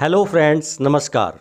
hello friends नमस्कार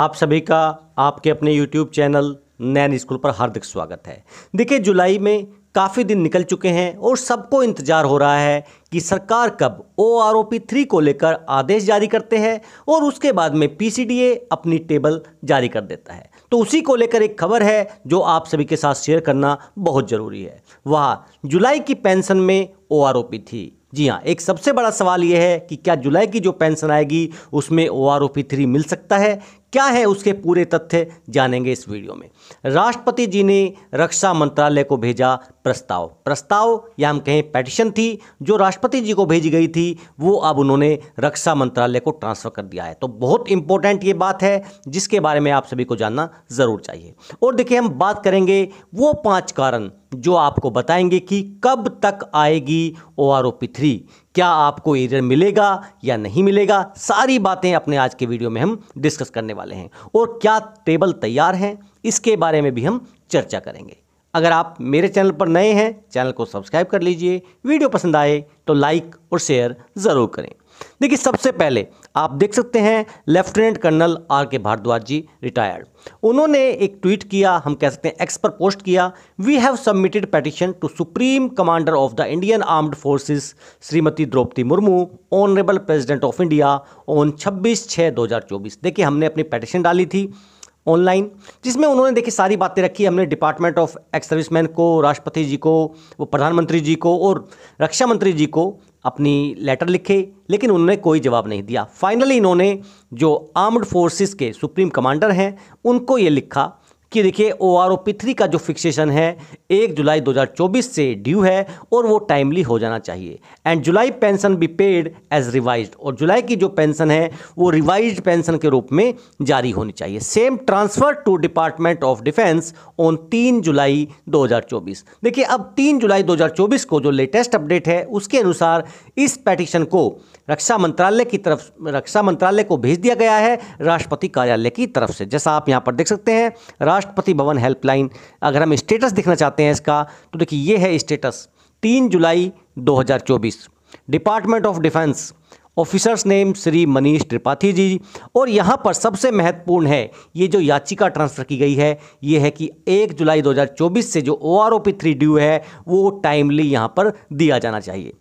आप सभी का आपके अपने यूट्यूब चैनल नैन स्कूल पर हार्दिक स्वागत है देखिए जुलाई में काफ़ी दिन निकल चुके हैं और सबको इंतजार हो रहा है कि सरकार कब O R O P three को लेकर आदेश जारी करते हैं और उसके बाद में पी सी डी ए अपनी टेबल जारी कर देता है तो उसी को लेकर एक खबर है जो आप सभी के साथ शेयर करना बहुत ज़रूरी है वह जुलाई की पेंशन में ओ आर ओ पी थी जी हाँ एक सबसे बड़ा सवाल यह है कि क्या जुलाई की जो पेंशन आएगी उसमें O R O P three मिल सकता है क्या है उसके पूरे तथ्य जानेंगे इस वीडियो में राष्ट्रपति जी ने रक्षा मंत्रालय को भेजा प्रस्ताव प्रस्ताव या हम कहें पेटिशन थी जो राष्ट्रपति जी को भेजी गई थी वो अब उन्होंने रक्षा मंत्रालय को ट्रांसफ़र कर दिया है तो बहुत इंपॉर्टेंट ये बात है जिसके बारे में आप सभी को जानना ज़रूर चाहिए और देखिए हम बात करेंगे वो पाँच कारण जो आपको बताएंगे कि कब तक आएगी O R O P three क्या आपको एरियर मिलेगा या नहीं मिलेगा सारी बातें अपने आज के वीडियो में हम डिस्कस करने वाले हैं और क्या टेबल तैयार हैं इसके बारे में भी हम चर्चा करेंगे अगर आप मेरे चैनल पर नए हैं चैनल को सब्सक्राइब कर लीजिए वीडियो पसंद आए तो लाइक और शेयर ज़रूर करें देखिए सबसे पहले आप देख सकते हैं लेफ्टिनेंट कर्नल आर के भारद्वाज जी रिटायर्ड उन्होंने एक ट्वीट किया हम कह सकते हैं एक्स पर पोस्ट किया we have submitted petition to supreme commander of the Indian armed forces Shrimati Draupadi Murmu honourable president of India on 26 छः 2024 देखिए हमने अपनी पेटिशन डाली थी ऑनलाइन जिसमें उन्होंने देखिए सारी बातें रखी हमने डिपार्टमेंट ऑफ एक्स सर्विसमैन को राष्ट्रपति जी को वो प्रधानमंत्री जी को और रक्षा मंत्री जी को अपनी लेटर लिखे लेकिन उन्होंने कोई जवाब नहीं दिया फाइनली इन्होंने जो आर्म्ड फोर्सेस के सुप्रीम कमांडर हैं उनको ये लिखा कि देखिए O R O P three का जो फिक्सेशन है एक जुलाई 2024 से ड्यू है और वो टाइमली हो जाना चाहिए and July pension be paid as revise और जुलाई की जो पेंशन है वो रिवाइज पेंशन के रूप में जारी होनी चाहिए same transfer to department of defence on तीन जुलाई 2024 देखिए अब तीन जुलाई 2024 को जो लेटेस्ट अपडेट है उसके अनुसार इस पैटिशन को रक्षा मंत्रालय की तरफ रक्षा मंत्रालय को भेज दिया गया है राष्ट्रपति कार्यालय की तरफ से जैसा आप यहाँ पर देख सकते हैं राष्ट्रपति भवन हेल्पलाइन अगर हम स्टेटस देखना चाहते हैं इसका तो देखिए ये है स्टेटस तीन जुलाई 2024 department of defence officers name Shri Manish Tripathi ji और यहाँ पर सबसे महत्वपूर्ण है ये जो याचिका ट्रांसफ़र की गई है ये है कि 1 जुलाई 2024 से जो O R O P three due है वो टाइमली यहाँ पर दिया जाना चाहिए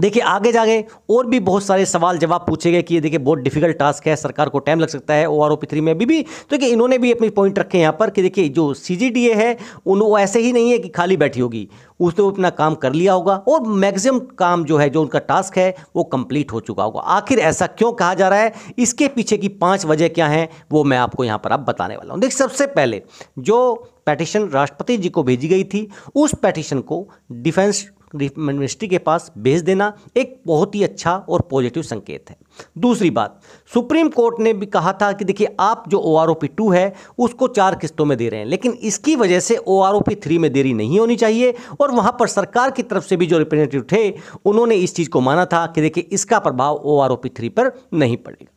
देखिए आगे जागे और भी बहुत सारे सवाल जवाब पूछे गए कि ये देखिए बहुत डिफिकल्ट टास्क है सरकार को टाइम लग सकता है O R O P three में अभी भी तो देखिए इन्होंने भी अपनी पॉइंट रखे यहाँ पर कि देखिए जो सी जी डी ए है उन वो ऐसे ही नहीं है कि खाली बैठी होगी उसने तो अपना काम कर लिया होगा और मैक्सिमम काम जो है जो उनका टास्क है वो कंप्लीट हो चुका होगा आखिर ऐसा क्यों कहा जा रहा है इसके पीछे की पाँच वजह क्या हैं वो मैं आपको यहाँ पर आप बताने वाला हूँ देखिए सबसे पहले जो पैटिशन राष्ट्रपति जी को भेजी गई थी उस पैटिशन को डिफेंस मिनिस्ट्री के पास भेज देना एक बहुत ही अच्छा और पॉजिटिव संकेत है दूसरी बात सुप्रीम कोर्ट ने भी कहा था कि देखिए आप जो O R O P two है उसको चार किस्तों में दे रहे हैं लेकिन इसकी वजह से O R O P three में देरी नहीं होनी चाहिए और वहाँ पर सरकार की तरफ से भी जो रिप्रेजेंटेटिव थे उन्होंने इस चीज़ को माना था कि देखिए इसका प्रभाव O R O P three पर नहीं पड़ेगा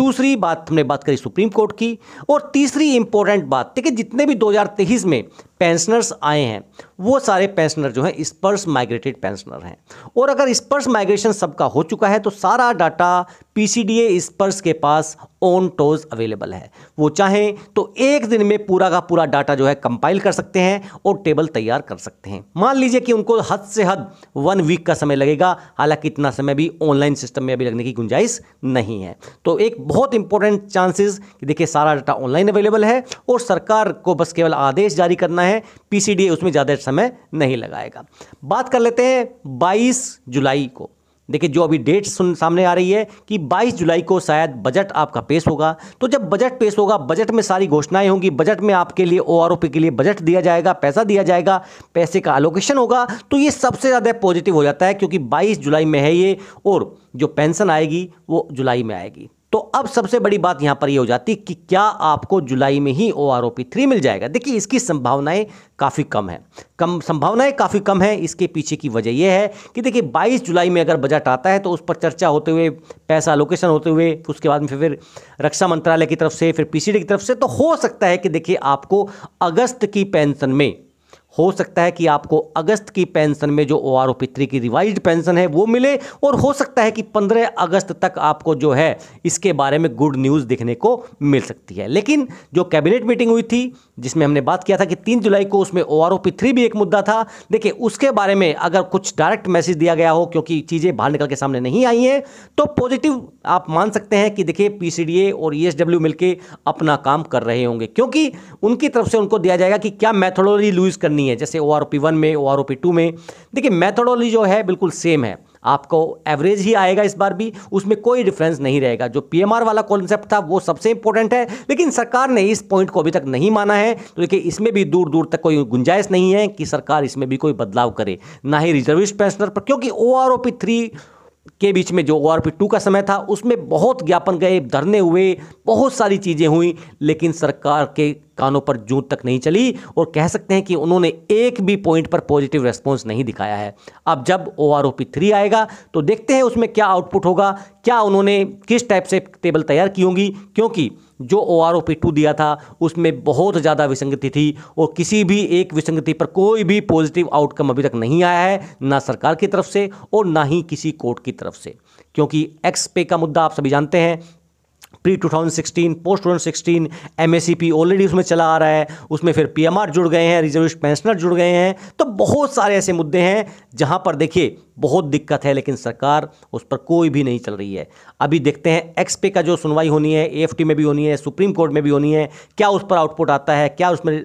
दूसरी बात हमने बात करी सुप्रीम कोर्ट की और तीसरी इंपॉर्टेंट बात देखिए जितने भी 2023 में पेंशनर्स आए हैं वो सारे पेंशनर जो हैं स्पर्स माइग्रेटेड पेंशनर हैं और अगर स्पर्स माइग्रेशन सबका हो चुका है तो सारा डाटा पीसीडीए स्पर्स के पास ऑन टोज अवेलेबल है वो चाहें तो एक दिन में पूरा का पूरा डाटा जो है कंपाइल कर सकते हैं और टेबल तैयार कर सकते हैं मान लीजिए कि उनको हद से हद वन वीक का समय लगेगा हालांकि इतना समय भी ऑनलाइन सिस्टम में अभी लगने की गुंजाइश नहीं है तो एक बहुत इंपॉर्टेंट चांसेस कि देखिए सारा डाटा ऑनलाइन अवेलेबल है और सरकार को बस केवल आदेश जारी करना है है पी उसमें ज़्यादा समय नहीं लगाएगा बात कर लेते हैं 22 जुलाई को देखिए जो अभी डेट सुन सामने आ रही है कि 22 जुलाई को शायद बजट आपका पेश होगा तो जब बजट पेश होगा बजट में सारी घोषणाएं होंगी बजट में आपके लिए ओ के लिए बजट दिया जाएगा पैसा दिया जाएगा पैसे का अलोकेशन होगा तो ये सबसे ज़्यादा पॉजिटिव हो जाता है क्योंकि बाईस जुलाई में है ये और जो पेंशन आएगी वो जुलाई में आएगी तो अब सबसे बड़ी बात यहां पर यह हो जाती कि क्या आपको जुलाई में ही O R O P three मिल जाएगा देखिए इसकी संभावनाएं काफ़ी कम है कम संभावनाएं काफ़ी कम है इसके पीछे की वजह यह है कि देखिए 22 जुलाई में अगर बजट आता है तो उस पर चर्चा होते हुए पैसा लोकेशन होते हुए उसके बाद में फिर फिर रक्षा मंत्रालय की तरफ से फिर पीसीडी की तरफ से तो हो सकता है कि देखिए आपको अगस्त की पेंशन में हो सकता है कि आपको अगस्त की पेंशन में जो ओ आर की रिवाइज पेंशन है वो मिले और हो सकता है कि 15 अगस्त तक आपको जो है इसके बारे में गुड न्यूज़ देखने को मिल सकती है लेकिन जो कैबिनेट मीटिंग हुई थी जिसमें हमने बात किया था कि 3 जुलाई को उसमें ओ आर भी एक मुद्दा था देखिए उसके बारे में अगर कुछ डायरेक्ट मैसेज दिया गया हो क्योंकि चीज़ें बाहर निकल के सामने नहीं आई हैं तो पॉजिटिव आप मान सकते हैं कि देखिए पी और ई e मिलकर अपना काम कर रहे होंगे क्योंकि उनकी तरफ से उनको दिया जाएगा कि क्या मैथोडोलॉजी लूज करनी करनी है जैसे ओ आर पी वन में ओ आर पी टू में देखिए मैथडोलॉजी जो है बिल्कुल सेम है आपको एवरेज ही आएगा इस बार भी उसमें कोई डिफरेंस नहीं रहेगा जो पीएमआर वाला कॉन्सेप्ट था वो सबसे इंपॉर्टेंट है लेकिन सरकार ने इस पॉइंट को अभी तक नहीं माना है तो देखिए इसमें भी दूर दूर तक कोई गुंजाइश नहीं है कि सरकार इसमें भी कोई बदलाव करे ना ही रिजर्विस्ट पेंशनर पर क्योंकि O R O P three के बीच में जो ओ आर पी टू का समय था उसमें बहुत ज्ञापन गए धरने हुए बहुत सारी चीज़ें हुई लेकिन सरकार के कानों पर जूं तक नहीं चली और कह सकते हैं कि उन्होंने एक भी पॉइंट पर पॉजिटिव रेस्पॉन्स नहीं दिखाया है अब जब O R O P three आएगा तो देखते हैं उसमें क्या आउटपुट होगा क्या उन्होंने किस टाइप से टेबल तैयार की होंगी क्योंकि जो O R O P two दिया था उसमें बहुत ज़्यादा विसंगति थी और किसी भी एक विसंगति पर कोई भी पॉजिटिव आउटकम अभी तक नहीं आया है ना सरकार की तरफ से और ना ही किसी कोर्ट की तरफ से क्योंकि एक्स पे का मुद्दा आप सभी जानते हैं प्री 2016 पोस्ट 2016 एमएसीपी ऑलरेडी उसमें चला आ रहा है उसमें फिर पीएमआर जुड़ गए हैं रिजर्वेशन पेंशनर जुड़ गए हैं तो बहुत सारे ऐसे मुद्दे हैं जहां पर देखिए बहुत दिक्कत है लेकिन सरकार उस पर कोई भी नहीं चल रही है अभी देखते हैं एक्स पे का जो सुनवाई होनी है ए में भी होनी है सुप्रीम कोर्ट में भी होनी है क्या उस पर आउटपुट आता है क्या उसमें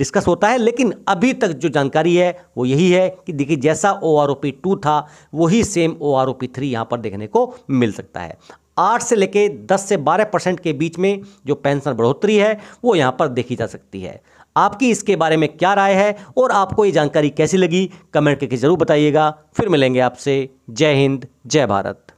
डिस्कस होता है लेकिन अभी तक जो जानकारी है वो यही है कि देखिए जैसा O R O P two था वही same O R O P three यहाँ पर देखने को मिल सकता है आठ से लेके दस से बारह परसेंट के बीच में जो पेंशन बढ़ोतरी है वो यहाँ पर देखी जा सकती है आपकी इसके बारे में क्या राय है और आपको ये जानकारी कैसी लगी कमेंट करके ज़रूर बताइएगा फिर मिलेंगे आपसे जय हिंद जय भारत